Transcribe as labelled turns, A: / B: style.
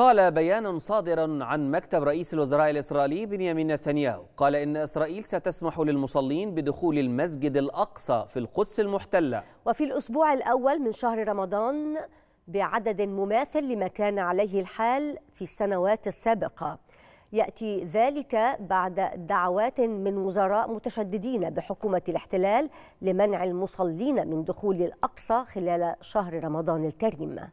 A: قال بيان صادر عن مكتب رئيس الوزراء الإسرائيلي بنيامين نتنياهو قال إن إسرائيل ستسمح للمصلين بدخول المسجد الأقصى في القدس المحتلة
B: وفي الأسبوع الأول من شهر رمضان بعدد مماثل لما كان عليه الحال في السنوات السابقة يأتي ذلك بعد دعوات من وزراء متشددين بحكومة الاحتلال لمنع المصلين من دخول الأقصى خلال شهر رمضان الكريم